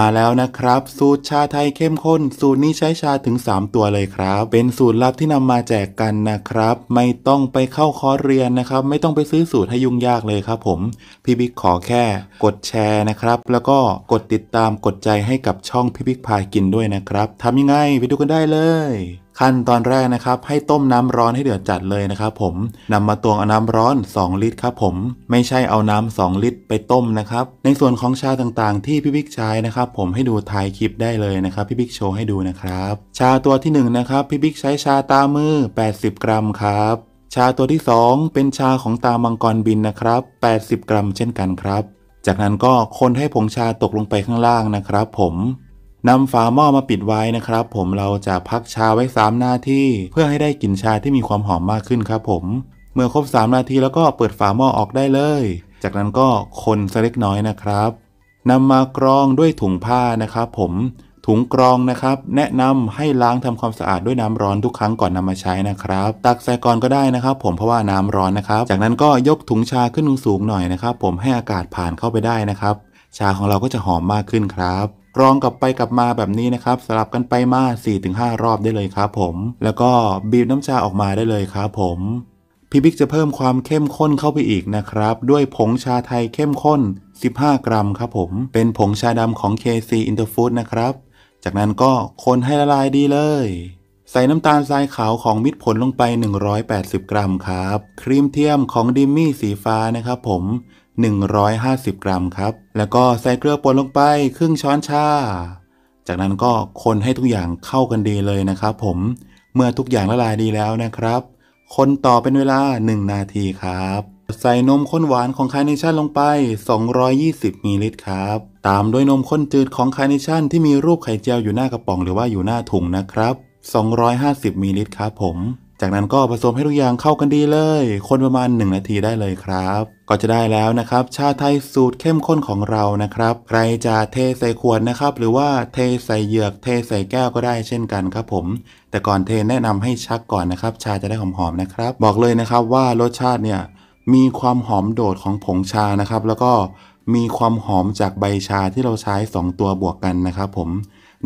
มาแล้วนะครับสูตรชาไทยเข้มข้นสูตรนี้ใช้ชาถึง 3 ตัวเลยครับ เป็นสูตรลับที่นำมาแจกกันนะครับ ไม่ต้องไปเข้าคอร์สเรียนนะครับ ไม่ต้องไปซื้อสูตรให้ยุ่งยากเลยครับผมพี่บิ๊กขอแค่ กดแชร์นะครับ แล้วก็กดติดตามกดใจให้กับช่องพี่บิ๊กพายกินด้วยนะครับทำยังไงไปดูกันได้เลยขั้นตอนแรกนะครับ ให้ต้มน้ำร้อนให้เดือดจัดเลยนะครับผมนำมาตวงเอาน้ำร้อน 2 ลิตรครับผมไม่ใช่เอาน้ำ 2 ลิตร ไปต้มนะครับในส่วนของชาต่างๆที่พี่บิ๊กใช้นะครับผมให้ดูท้ายคลิปได้เลยนะครับพี่บิ๊กโชว์ให้ดูนะครับ ชาตัวที่1นนะครับพี่บิ๊กใช้ชาตามือ 80 กรัมครับ ชาตัวที่ 2 เป็นชาของตามังกรบินนะครับ 80 กรัมเช่นกันครับ จากนั้นก็คนให้ผงชาตกลงไปข้างล่างนะครับ ผมนำฝาหม้อมาปิดไว้นะครับ ผมเราจะพักชาไว้3นาทีเพื่อให้ได้กลิ่นชาที่มีความหอมมากขึ้นครับผม เมื่อครบ3นาทีแล้วก็เปิดฝาหม้อออกได้เลย จากนั้นก็คนสเล็กน้อยนะครับนำมากรองด้วยถุงผ้านะครับผมถุงกรองนะครับ แนะนำให้ล้างทำความสะอาดด้วยน้ำร้อนทุกครั้งก่อนนำมาใช้นะครับตักใส่ก่อนก็ได้นะครับ ผมเพราะว่าน้ำร้อนนะครับ จากนั้นก็ยกถุงชาขึ้นสูงหน่อยนะครับ ผมให้อากาศผ่านเข้าไปได้นะครับ ชาของเราก็จะหอมมากขึ้นครับรองกลับไปกลับมาแบบนี้นะครับ สลับกันไปมา 4-5 รอบได้เลยครับผม แล้วก็บีบน้ำชาออกมาได้เลยครับผมพี่บิ๊กจะเพิ่มความเข้มข้นเข้าไปอีกนะครับ ด้วยผงชาไทยเข้มข้น 15 กรัมครับผม เป็นผงชาดำของ KC Interfood นะครับ จากนั้นก็คนให้ละลายดีเลย ใส่น้ำตาลทรายขาวของมิตรผลลงไป 180 กรัมครับ ครีมเทียมของดิมมี่สีฟ้านะครับผม150 กรัม ครับ แล้วก็ใส่เกลือป่นลงไปครึ่งช้อนชา จากนั้นก็คนให้ทุกอย่างเข้ากันดีเลยนะครับผม เมื่อทุกอย่างละลายดีแล้วนะครับ คนต่อเป็นเวลา 1 นาทีครับ ใส่นมข้นหวานของคาร์เนชั่นลงไป220มิลลิตรครับ ตามด้วยนมข้นจืดของคาร์เนชั่นที่มีรูปไข่เจียวอยู่หน้ากระป๋องหรือว่าอยู่หน้าถุงนะครับ 250มิลลิตรครับผมจากนั้นก็ผสมให้ทุกอย่างเข้ากันดีเลย คนประมาณ 1 นาทีได้เลยครับ ก็จะได้แล้วนะครับ ชาไทยสูตรเข้มข้นของเรานะครับใครจะเทใส่ขวดนะครับ หรือว่าเทใส่เหยือก เทใส่แก้วก็ได้เช่นกันครับผม แต่ก่อนเทแนะนำให้ชักก่อนนะครับ ชาจะได้หอมๆนะครับ บอกเลยนะครับว่ารสชาติเนี่ยมีความหอมโดดของผงชานะครับ แล้วก็มีความหอมจากใบชาที่เราใช้ 2 ตัวบวกกันนะครับ ผม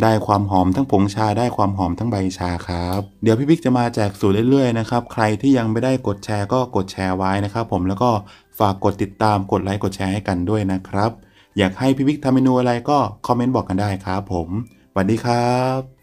ได้ความหอมทั้งผงชาได้ความหอมทั้งใบชาครับเดี๋ยวพี่พิกจะมาแจกสูตรเรื่อยๆนะครับใครที่ยังไม่ได้กดแชร์ก็กดแชร์ไว้นะครับผมแล้วก็ฝากกดติดตามกดไลค์กดแชร์ให้กันด้วยนะครับ อยากให้พี่พิกทำเมนูอะไรก็คอมเมนต์บอกกันได้ครับผมสวัสดีครับ